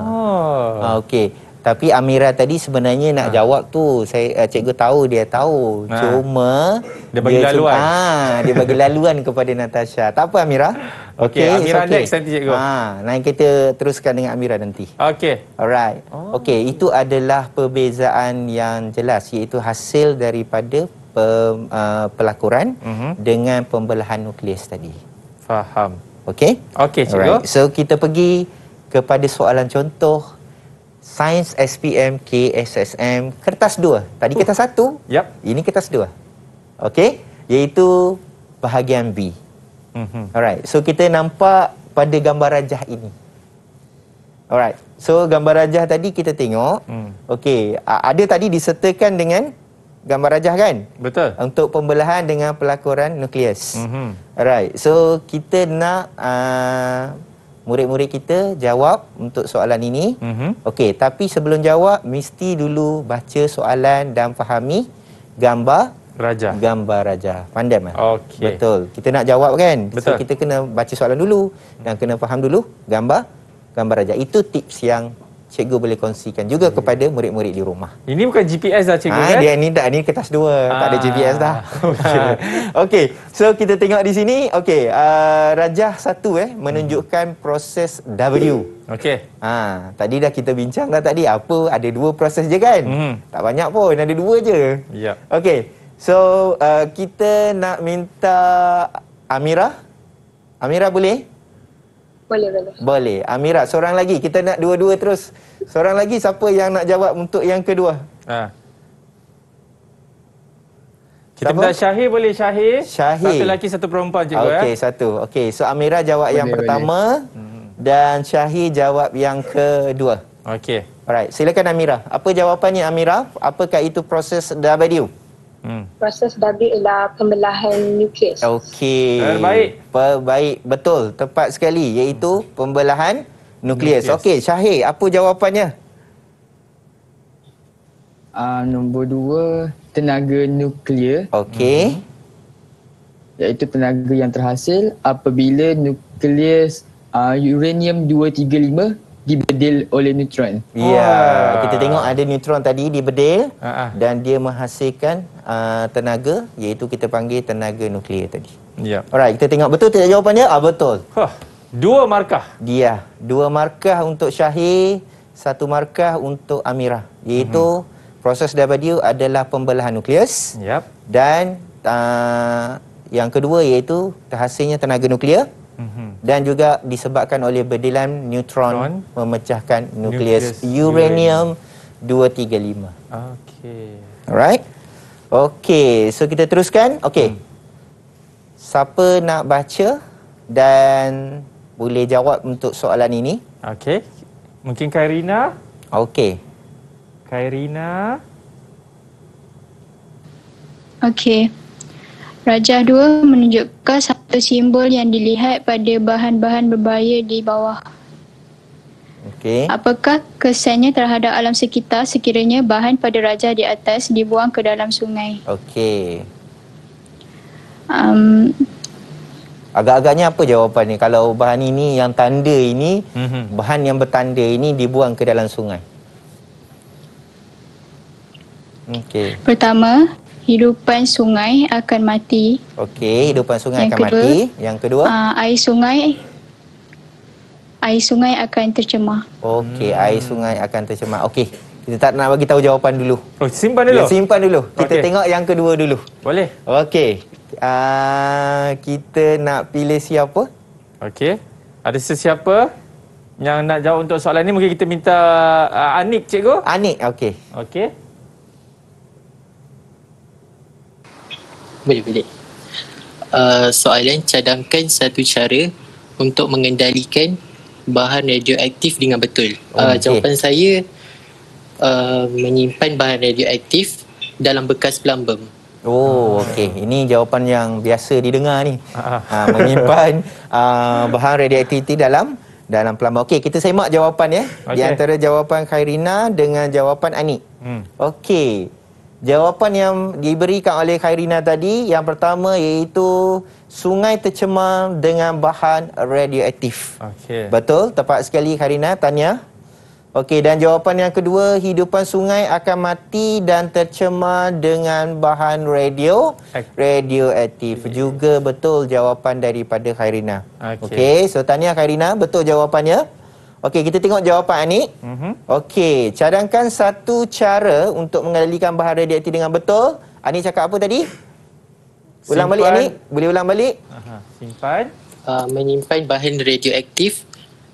Ah, okay. Tapi Amira tadi sebenarnya nak ha. jawab tu saya eh, cikgu tahu dia tahu ha. cuma dia bagi dia laluan. Cuma, ha, dia bagi laluan kepada Natasha. Tak apa Amira? Okey, okay, Amira okay. next nanti cikgu. Ha, nanti kita teruskan dengan Amira nanti. Okey. Alright. Oh. Okey, itu adalah perbezaan yang jelas iaitu hasil daripada pe, uh, pelakuran uh-huh. dengan pembelahan nukleus tadi. Faham. Okey? Okey cikgu. Alright. So kita pergi kepada soalan contoh sains SPM KSSM kertas 2. Tadi uh. kertas 1. Yep. Ini kertas 2. Okey, iaitu bahagian B. Mm-hmm. Alright. So kita nampak pada gambar rajah ini. Alright. So gambar rajah tadi kita tengok. Mm. Okey, ada tadi disertakan dengan gambar rajah kan? Betul. Untuk pembelahan dengan pelakuran nukleus. Mm-hmm. Alright. So kita nak uh, murid-murid kita jawab untuk soalan ini. Mm-hmm. Okey, tapi sebelum jawab mesti dulu baca soalan dan fahami gambar raja. Gambar raja. Pandai kan? Okey. Betul. Kita nak jawab kan? Betul. So kita kena baca soalan dulu dan kena faham dulu gambar gambar raja. Itu tips yang cikgu boleh kongsikan juga yeah. kepada murid-murid di rumah. Ini bukan GPS dah cikgu ha, kan? Dia ni tak, ni kertas dua. Ah. Tak ada ah. GPS dah. Okey. okay. So kita tengok di sini. Okey. Uh, rajah satu eh. Menunjukkan hmm. proses W. Okey. Ha, ah, tadi dah kita bincang dah tadi. Apa ada dua proses je kan? Hmm. Tak banyak pun. Ada dua je. Ya. Yep. Okey. So uh, kita nak minta Amira. Amira boleh? boleh boleh. Boleh. Amira seorang lagi. Kita nak dua-dua terus. Seorang lagi siapa yang nak jawab untuk yang kedua? Ha. Kita siapa? minta Syahir boleh Syahir? Syahir. Satu lelaki satu perempuan juga okay, ya. Okey, eh? satu. Okey. So Amira jawab boleh, yang boleh. pertama hmm. dan Syahir jawab yang kedua. Okey. Alright. Silakan Amira. Apa jawapannya Amira? Apakah itu proses W? hmm. proses bagi ialah pembelahan nukleus. Okey. Baik. Baik, betul. Tepat sekali iaitu pembelahan nukleus. Okey, Syahir, apa jawapannya? Uh, nombor dua, tenaga nuklear. Okey. Hmm. Iaitu tenaga yang terhasil apabila nukleus uh, ah, uranium-235 dibedil oleh neutron. Ya, yeah. oh. kita tengok ada neutron tadi dibedil uh ah, -huh. Ah. dan dia menghasilkan uh, tenaga iaitu kita panggil tenaga nuklear tadi. Ya. Yeah. Alright, kita tengok betul tidak jawapannya? Ah betul. Huh. Dua markah. Dia, yeah. dua markah untuk Syahir, satu markah untuk Amira. Iaitu mm -hmm. proses daripada adalah pembelahan nukleus. Yep. Dan uh, yang kedua iaitu terhasilnya tenaga nuklear. Mhm. dan juga disebabkan oleh bedilan neutron, neutron. memecahkan nukleus uranium 235. Okey. Alright. Okey, so kita teruskan. Okey. Hmm. Siapa nak baca dan boleh jawab untuk soalan ini? Okey. Mungkin Kairina? Okey. Kairina? Okey. Rajah 2 menunjukkan satu simbol yang dilihat pada bahan-bahan berbahaya di bawah. Okay. Apakah kesannya terhadap alam sekitar sekiranya bahan pada rajah di atas dibuang ke dalam sungai? Okey. Um, Agak-agaknya apa jawapan ni? Kalau bahan ini yang tanda ini, mm-hmm. bahan yang bertanda ini dibuang ke dalam sungai? Okay. Pertama, Hidupan sungai akan mati. Okey, hidupan sungai yang akan kedua, mati. Yang kedua? Uh, air sungai air sungai akan tercemar. Okey, hmm. air sungai akan tercemar. Okey. Kita tak nak bagi tahu jawapan dulu. Oh, simpan dulu. Ya, simpan dulu. Kita tengok yang kedua dulu. Boleh. Okey. Uh, kita nak pilih siapa? Okey. Ada sesiapa yang nak jawab untuk soalan ni? Mungkin kita minta uh, Anik cikgu. Anik, okey. Okey. boleh boleh uh, soalan cadangkan satu cara untuk mengendalikan bahan radioaktif dengan betul uh, jawapan saya uh, menyimpan bahan radioaktif dalam bekas plumbum Oh, okey. Ini jawapan yang biasa didengar ni. Ha, menyimpan uh, bahan radioaktiviti dalam dalam plumbum. Okey, kita semak jawapan ya. Okay. Di antara jawapan Khairina dengan jawapan Ani. Hmm. Okey. Jawapan yang diberikan oleh Khairina tadi yang pertama iaitu sungai tercemar dengan bahan radioaktif. Okey. Betul, tepat sekali Khairina tanya. Okey, dan jawapan yang kedua, hidupan sungai akan mati dan tercemar dengan bahan radio radioaktif. Okay. Juga betul jawapan daripada Khairina. Okey. Okay, so tanya Khairina, betul jawapannya? Okey, kita tengok jawapan ni. Mm -hmm. Okey, cadangkan satu cara untuk mengendalikan bahan radioaktif dengan betul. Ani ah, cakap apa tadi? Ulang balik Ani, boleh ulang balik? Aha, simpan. Uh, menyimpan bahan radioaktif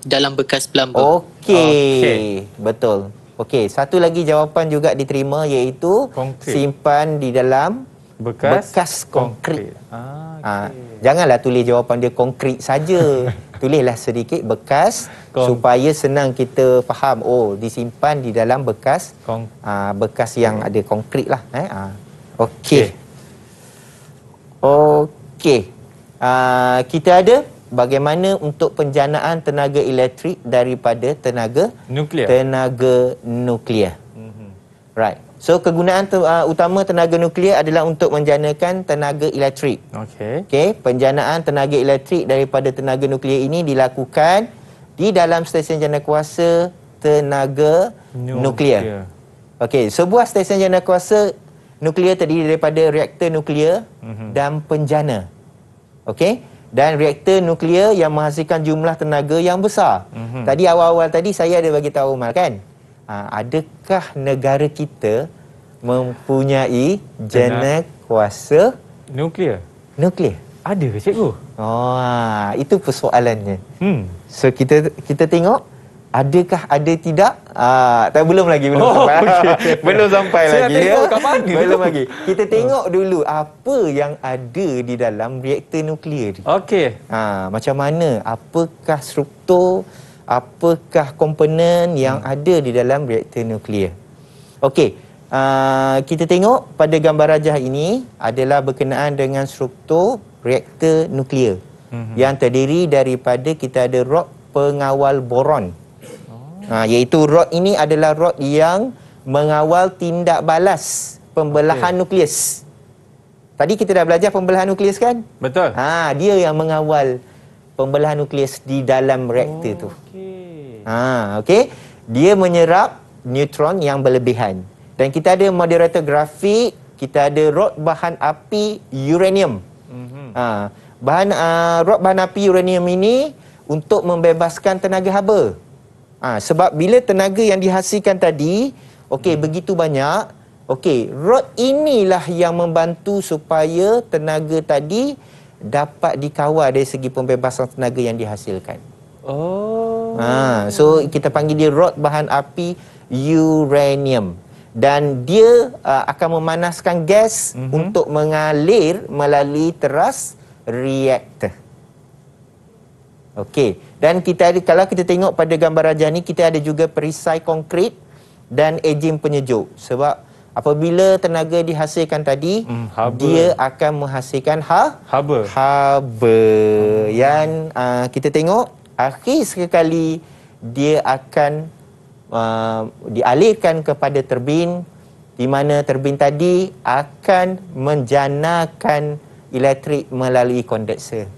dalam bekas pelamba. Okey, okay. betul. Okey, satu lagi jawapan juga diterima iaitu konkrit. simpan di dalam bekas, bekas konkrit. konkrit. Ah, ah okay. ha, janganlah tulis jawapan dia konkrit saja. tulislah sedikit bekas Kong. supaya senang kita faham oh disimpan di dalam bekas Aa, ah, bekas yang Kong. ada konkrit lah eh ah. okey okey okay. Ah, kita ada bagaimana untuk penjanaan tenaga elektrik daripada tenaga nuklear tenaga nuklear mm -hmm. right So kegunaan te, uh, utama tenaga nuklear adalah untuk menjanakan tenaga elektrik. Okey. Okey, penjanaan tenaga elektrik daripada tenaga nuklear ini dilakukan di dalam stesen jana kuasa tenaga nuklear. nuklear. Okey, sebuah stesen jana kuasa nuklear terdiri daripada reaktor nuklear mm-hmm. dan penjana. Okey, dan reaktor nuklear yang menghasilkan jumlah tenaga yang besar. Mm-hmm. Tadi awal-awal tadi saya ada bagi tahu Umar kan? Ah, adakah negara kita mempunyai jenis kuasa nuklear? Nuklear. Ada ke cikgu? Oh, ah, itu persoalannya. Hmm. So kita kita tengok adakah ada tidak? Ah, tak belum lagi belum oh, sampai. Okay. belum sampai Saya lagi. ya. Belum lagi. Kita tengok oh. dulu apa yang ada di dalam reaktor nuklear Okey. Ah, macam mana? Apakah struktur apakah komponen yang hmm. ada di dalam reaktor nuklear. Okey, uh, kita tengok pada gambar rajah ini adalah berkenaan dengan struktur reaktor nuklear hmm. yang terdiri daripada kita ada rod pengawal boron. Oh. Uh, iaitu rod ini adalah rod yang mengawal tindak balas pembelahan okay. nukleus. Tadi kita dah belajar pembelahan nukleus kan? Betul. Ha, dia yang mengawal pembelahan nukleus di dalam reaktor oh, tu. Okay. Ha, okay. Dia menyerap neutron yang berlebihan. Dan kita ada moderator grafik, kita ada rod bahan api uranium. Mm-hmm. Ha, bahan uh, rod bahan api uranium ini untuk membebaskan tenaga haba. Ha, sebab bila tenaga yang dihasilkan tadi, okay, mm. begitu banyak, okay, rod inilah yang membantu supaya tenaga tadi dapat dikawal dari segi pembebasan tenaga yang dihasilkan. Oh. Ha, so kita panggil dia rod bahan api uranium dan dia uh, akan memanaskan gas mm-hmm. untuk mengalir melalui teras reaktor. Okey, dan kita ada kalau kita tengok pada gambar rajah ni kita ada juga perisai konkrit dan ejen penyejuk sebab apabila tenaga dihasilkan tadi hmm, dia akan menghasilkan ha haba haba hmm. yang uh, ah, kita tengok akhir sekali dia akan uh, ah, dialihkan kepada terbin di mana terbin tadi akan menjanakan elektrik melalui kondenser.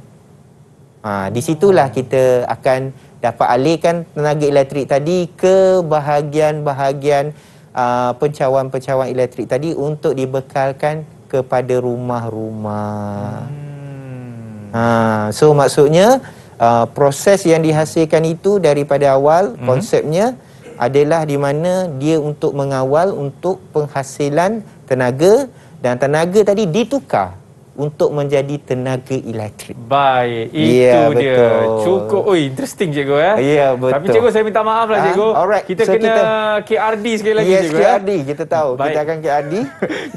Ha, ah, di situlah hmm. kita akan dapat alihkan tenaga elektrik tadi ke bahagian-bahagian Uh, pencawan-pencawan uh, elektrik tadi untuk dibekalkan kepada rumah-rumah. Hmm. Ha, so maksudnya uh, proses yang dihasilkan itu daripada awal hmm. konsepnya adalah di mana dia untuk mengawal untuk penghasilan tenaga dan tenaga tadi ditukar untuk menjadi tenaga elektrik. Baik, ya, itu yeah, betul. Cukup oi, interesting cikgu eh. Ya, yeah, betul. Tapi cikgu saya minta maaf lah ah, cikgu. alright. Kita so, kena kita... KRD sekali lagi yes, cikgu. Yes, KRD eh. kita tahu. Baik. Kita akan KRD.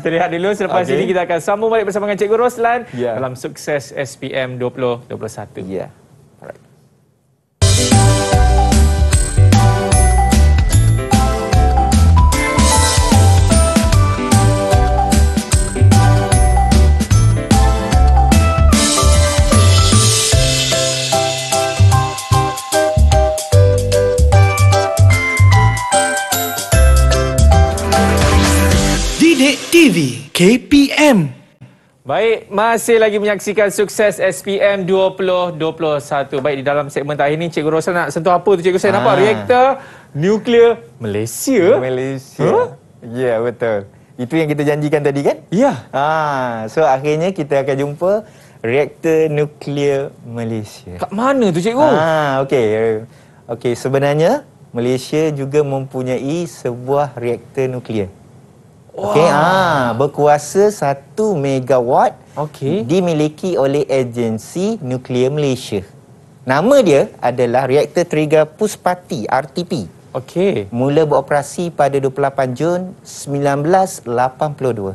kita lihat dulu selepas okay. ini kita akan sambung balik bersama dengan cikgu Roslan yeah. dalam sukses SPM 2021. Ya. Yeah. KPM. Baik, masih lagi menyaksikan sukses SPM 2021. Baik, di dalam segmen tadi ini, Cikgu Rosan nak sentuh apa tu Cikgu Rosan? Nampak ah. reaktor nuklear Malaysia? Malaysia. Huh? Ya, yeah, betul. Itu yang kita janjikan tadi kan? Ya. Yeah. Ah, so, akhirnya kita akan jumpa reaktor nuklear Malaysia. Kat mana tu Cikgu? Ah, okay. Okay, sebenarnya Malaysia juga mempunyai sebuah reaktor nuklear. Wow. Okey, ah berkuasa 1 megawatt Okey. dimiliki oleh agensi Nuklear Malaysia. Nama dia adalah Reaktor Trigger Puspati RTP. Okey. Mula beroperasi pada 28 Jun 1982.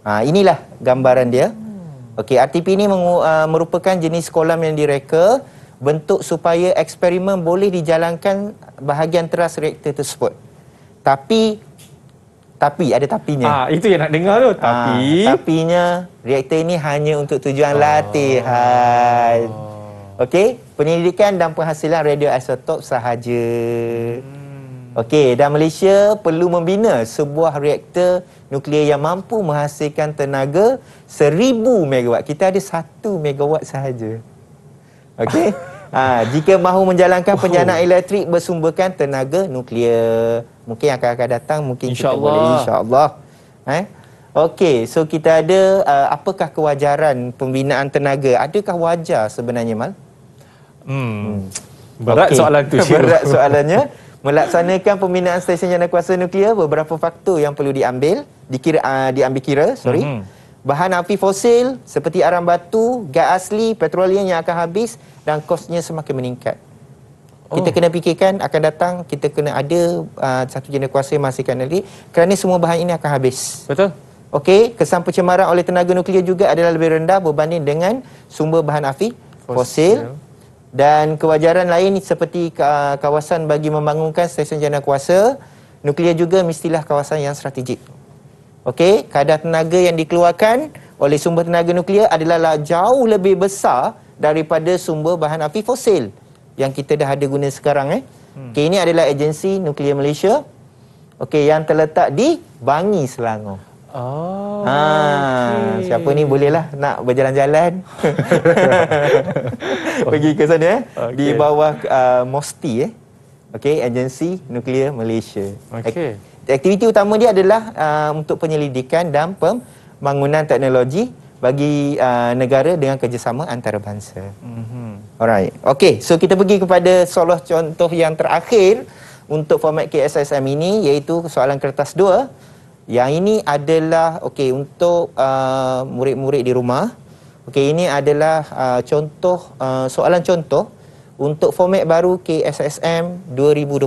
Ah inilah gambaran dia. Hmm. Okey, RTP ini ah, merupakan jenis kolam yang direka bentuk supaya eksperimen boleh dijalankan bahagian teras reaktor tersebut. Tapi tapi ada tapinya. Ah itu yang nak dengar tu. Ah, tapi ha, tapinya reaktor ini hanya untuk tujuan oh. latihan. Okey, penyelidikan dan penghasilan radioisotop sahaja. Hmm. Okey, dan Malaysia perlu membina sebuah reaktor nuklear yang mampu menghasilkan tenaga seribu megawatt. Kita ada satu megawatt sahaja. Okey. ha, jika mahu menjalankan wow. penjanaan elektrik bersumberkan tenaga nuklear. Mungkin akan akan datang mungkin insya kita Allah. boleh insya-Allah. Eh? Okey, so kita ada uh, apakah kewajaran pembinaan tenaga? Adakah wajar sebenarnya Mal? Hmm. hmm. Berat okay. soalan tu. Berat soalannya. Melaksanakan pembinaan stesen jana kuasa nuklear beberapa faktor yang perlu diambil dikira uh, diambil kira, sorry. Mm-hmm. Bahan api fosil seperti arang batu, gas asli, petroleum yang akan habis dan kosnya semakin meningkat. Kita oh. kena fikirkan akan datang kita kena ada uh, satu jenis kuasa yang masihkan nanti kerana semua bahan ini akan habis. Betul. Okey, kesan pencemaran oleh tenaga nuklear juga adalah lebih rendah berbanding dengan sumber bahan api fosil. fosil. Dan kewajaran lain seperti uh, kawasan bagi membangunkan stesen jana kuasa, nuklear juga mestilah kawasan yang strategik. Okey, kadar tenaga yang dikeluarkan oleh sumber tenaga nuklear adalah lah jauh lebih besar daripada sumber bahan api fosil yang kita dah ada guna sekarang eh. Hmm. Okey ini adalah agensi Nuklear Malaysia. Okey yang terletak di Bangi Selangor. Oh. Ha, okay. siapa ni bolehlah nak berjalan-jalan. Pergi ke sana eh okay. di bawah uh, Mosti eh. Okey agensi Nuklear Malaysia. Okey. Aktiviti utama dia adalah uh, untuk penyelidikan dan pembangunan teknologi bagi uh, negara dengan kerjasama antarabangsa. Mm-hmm. Alright. Okay, so kita pergi kepada soalan contoh yang terakhir untuk format KSSM ini iaitu soalan kertas 2. Yang ini adalah, okay, untuk uh, murid-murid di rumah. Okay, ini adalah uh, contoh, uh, soalan contoh untuk format baru KSSM 2021. Oh,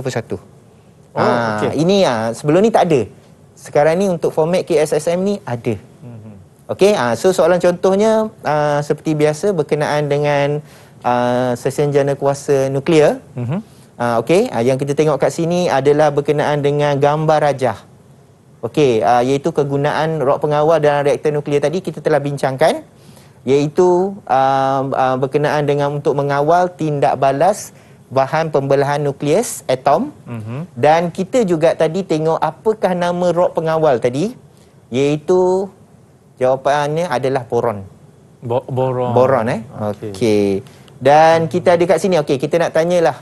uh, ah, okay. Ini uh, sebelum ni tak ada. Sekarang ni untuk format KSSM ni ada. Okey, uh, ah, so soalan contohnya uh, seperti biasa berkenaan dengan uh, sesen jana kuasa nuklear. Mm-hmm. Uh, Okey, uh, yang kita tengok kat sini adalah berkenaan dengan gambar rajah. Okey, uh, iaitu kegunaan rok pengawal dalam reaktor nuklear tadi kita telah bincangkan. Iaitu uh, uh, berkenaan dengan untuk mengawal tindak balas bahan pembelahan nukleus atom. Mm-hmm. Dan kita juga tadi tengok apakah nama rok pengawal tadi. Iaitu Jawapannya adalah boron. Bo boron. Boron eh. Okey. Okay. Dan kita ada kat sini. Okey, kita nak tanyalah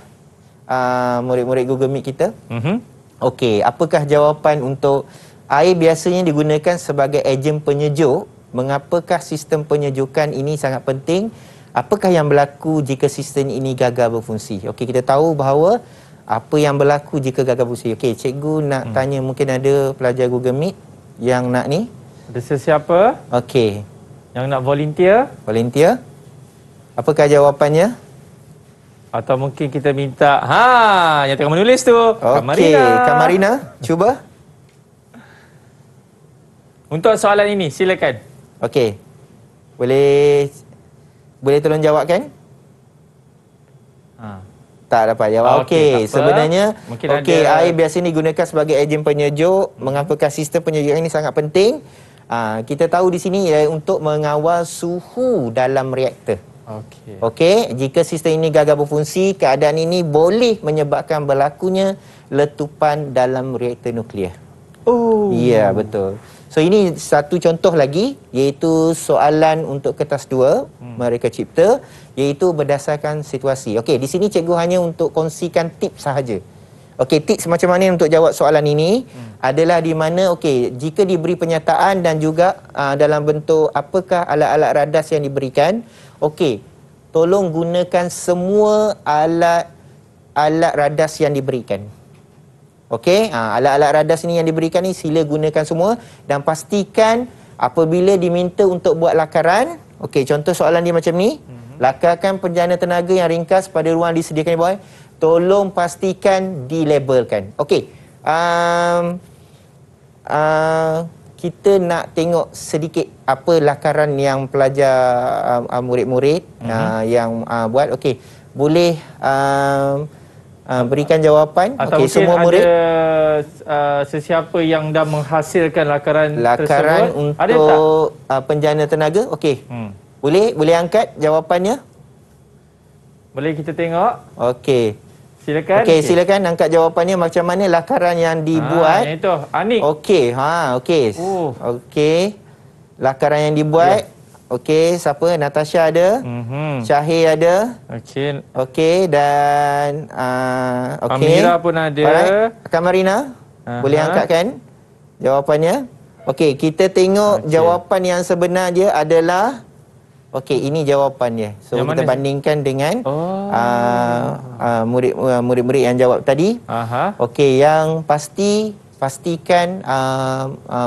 ah, murid-murid Google Meet kita. Mhm. Mm Okey, apakah jawapan untuk air biasanya digunakan sebagai ejen penyejuk? Mengapakah sistem penyejukan ini sangat penting? Apakah yang berlaku jika sistem ini gagal berfungsi? Okey, kita tahu bahawa apa yang berlaku jika gagal berfungsi. Okey, cikgu nak hmm. tanya mungkin ada pelajar Google Meet yang nak ni? Ada sesiapa? Okey. Yang nak volunteer? Volunteer. Apakah jawapannya? Atau mungkin kita minta, ha, yang tengah menulis tu. Okey, Kamarina, cuba. Untuk soalan ini, silakan. Okey. Boleh boleh tolong jawabkan? Ha. Tak dapat jawab. Okey, okay. sebenarnya okey, air biasa ini digunakan sebagai ejen penyejuk. Hmm. Mengapakah sistem penyejukan ini sangat penting? Ah, kita tahu di sini ialah eh, untuk mengawal suhu dalam reaktor. Okey. Okey, jika sistem ini gagal berfungsi, keadaan ini boleh menyebabkan berlakunya letupan dalam reaktor nuklear. Oh. Ya, yeah, betul. So ini satu contoh lagi iaitu soalan untuk kertas 2 hmm. mereka cipta iaitu berdasarkan situasi. Okey, di sini cikgu hanya untuk kongsikan tips sahaja. Okey, tips macam mana untuk jawab soalan ini hmm. adalah di mana okey, jika diberi pernyataan dan juga uh, dalam bentuk apakah alat-alat radas yang diberikan, okey, tolong gunakan semua alat alat radas yang diberikan. Okey, ah, alat-alat radas ini yang diberikan ini sila gunakan semua dan pastikan apabila diminta untuk buat lakaran, okey, contoh soalan dia macam ni, hmm. lakarkan penjana tenaga yang ringkas pada ruang disediakan di bawah tolong pastikan dilabelkan. Okey. Um, uh, kita nak tengok sedikit apa lakaran yang pelajar um, uh, murid-murid mm-hmm. uh, yang uh, buat. Okey. Boleh um, uh, berikan jawapan. Okey, semua murid. Ada uh, sesiapa yang dah menghasilkan lakaran, lakaran tersebut? Lakaran untuk uh, penjana tenaga. Okey. Hmm. Boleh boleh angkat jawapannya? Boleh kita tengok. Okey. Silakan. Okey, okay. silakan angkat jawapannya macam mana lakaran yang ah, dibuat? Ha, itu. Anik. Okey, ha, okey. Oh. Okey. Lakaran yang dibuat. Yeah. Okey, siapa? Natasha ada. Mhm. Mm Syahir ada. Okey. Okey dan a uh, okey. Amira pun ada. Alright. Kamarina? Uh -huh. Boleh angkatkan jawapannya? Okey, kita tengok okay. jawapan yang sebenar dia adalah Okey, ini jawapan dia. So yang kita mana? bandingkan dengan oh. uh, uh, murid, uh, murid-murid yang jawab tadi. Okey, yang pasti pastikan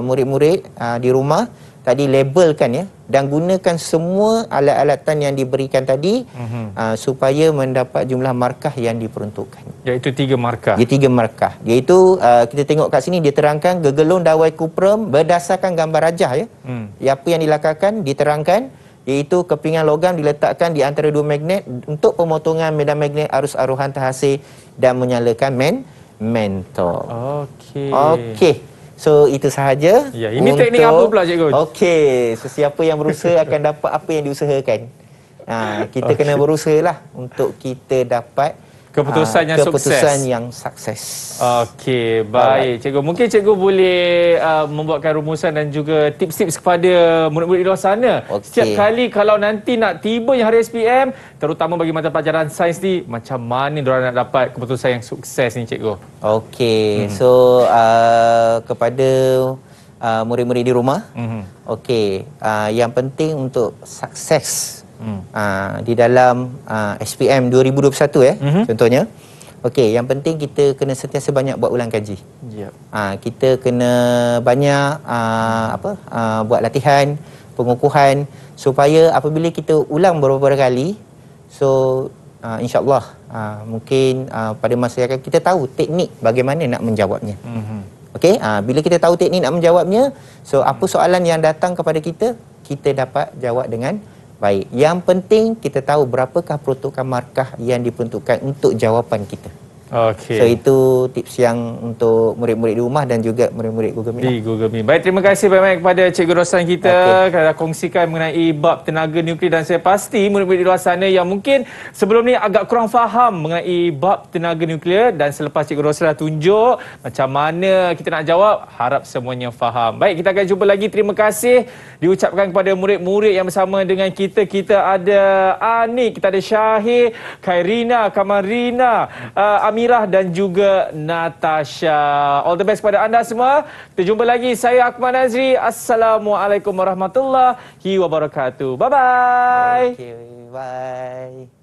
murid-murid uh, di rumah tadi labelkan ya dan gunakan semua alat-alatan yang diberikan tadi mm-hmm. uh, supaya mendapat jumlah markah yang diperuntukkan iaitu tiga markah. Ya tiga markah. Iaitu uh, kita tengok kat sini dia terangkan gegelung dawai kuprem berdasarkan gambar rajah ya. Mm. Ya apa yang dilakukan diterangkan iaitu kepingan logam diletakkan di antara dua magnet untuk pemotongan medan magnet arus aruhan terhasil dan menyalakan men mentor. Okey. Okey. So itu sahaja. Ya, ini untuk... teknik apa pula cikgu? Okey, sesiapa so, yang berusaha akan dapat apa yang diusahakan. Ha, kita okay. kena berusaha untuk kita dapat keputusan uh, yang keputusan sukses keputusan yang sukses okey baik Alright. cikgu mungkin cikgu boleh uh, membuatkan rumusan dan juga tips-tips kepada murid-murid di luar sana okay. setiap kali kalau nanti nak tiba yang hari SPM terutama bagi mata pelajaran sains ni macam mana diorang nak dapat keputusan yang sukses ni cikgu okey hmm. so uh, kepada uh, murid-murid di rumah hmm. okey uh, yang penting untuk sukses hmm. aa, ah, di dalam aa, SPM 2021 eh mm -hmm. contohnya okey yang penting kita kena sentiasa banyak buat ulang kaji yep. aa, ah, kita kena banyak aa, ah, apa aa, buat latihan pengukuhan supaya apabila kita ulang beberapa kali so InsyaAllah Mungkin uh, pada masa yang akan kita tahu Teknik bagaimana nak menjawabnya mm -hmm. okay? Bila kita tahu teknik nak menjawabnya So apa soalan yang datang kepada kita Kita dapat jawab dengan Baik, yang penting kita tahu berapakah peruntukan markah yang diperuntukkan untuk jawapan kita. Okay. So itu tips yang untuk murid-murid di rumah dan juga murid-murid Google Meet. Lah. Di Google Meet. Baik, terima kasih banyak kepada Cikgu Rosan kita okay. kerana kongsikan mengenai bab tenaga nuklear dan saya pasti murid-murid di luar sana yang mungkin sebelum ni agak kurang faham mengenai bab tenaga nuklear dan selepas Cikgu Rosan dah tunjuk macam mana kita nak jawab, harap semuanya faham. Baik, kita akan jumpa lagi. Terima kasih diucapkan kepada murid-murid yang bersama dengan kita. Kita ada Anik, kita ada Syahir, Khairina, Kamarina, uh, Amirah dan juga Natasha. All the best kepada anda semua. Kita jumpa lagi. Saya Akmal Nazri. Assalamualaikum warahmatullahi wabarakatuh. Bye-bye. Okay, bye.